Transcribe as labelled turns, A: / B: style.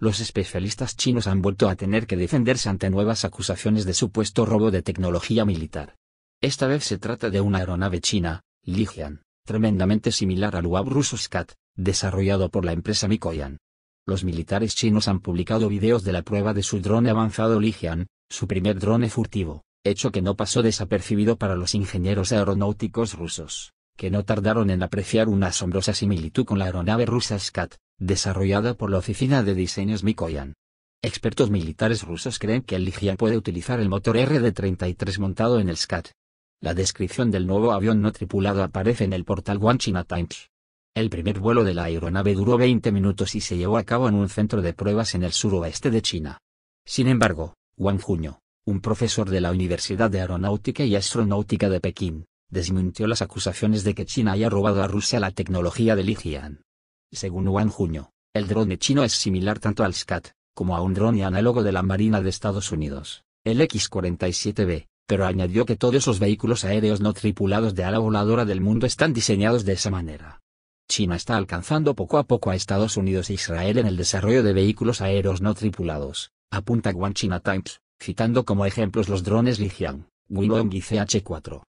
A: los especialistas chinos han vuelto a tener que defenderse ante nuevas acusaciones de supuesto robo de tecnología militar. Esta vez se trata de una aeronave china, Lijian, tremendamente similar al UAV ruso SCAT, desarrollado por la empresa Mikoyan. Los militares chinos han publicado videos de la prueba de su drone avanzado Lijian, su primer drone furtivo, hecho que no pasó desapercibido para los ingenieros aeronáuticos rusos, que no tardaron en apreciar una asombrosa similitud con la aeronave rusa SCAT desarrollada por la Oficina de Diseños Mikoyan. Expertos militares rusos creen que el Ligia puede utilizar el motor RD-33 montado en el SCAT. La descripción del nuevo avión no tripulado aparece en el portal One China Times. El primer vuelo de la aeronave duró 20 minutos y se llevó a cabo en un centro de pruebas en el suroeste de China. Sin embargo, Wang Junyo, un profesor de la Universidad de Aeronáutica y Astronáutica de Pekín, desmintió las acusaciones de que China haya robado a Rusia la tecnología del Lijian. Según Wang Junio, el drone chino es similar tanto al SCAT, como a un drone análogo de la Marina de Estados Unidos, el X-47B, pero añadió que todos los vehículos aéreos no tripulados de ala voladora del mundo están diseñados de esa manera. China está alcanzando poco a poco a Estados Unidos e Israel en el desarrollo de vehículos aéreos no tripulados, apunta Wang China Times, citando como ejemplos los drones Lijiang, Winong y CH-4.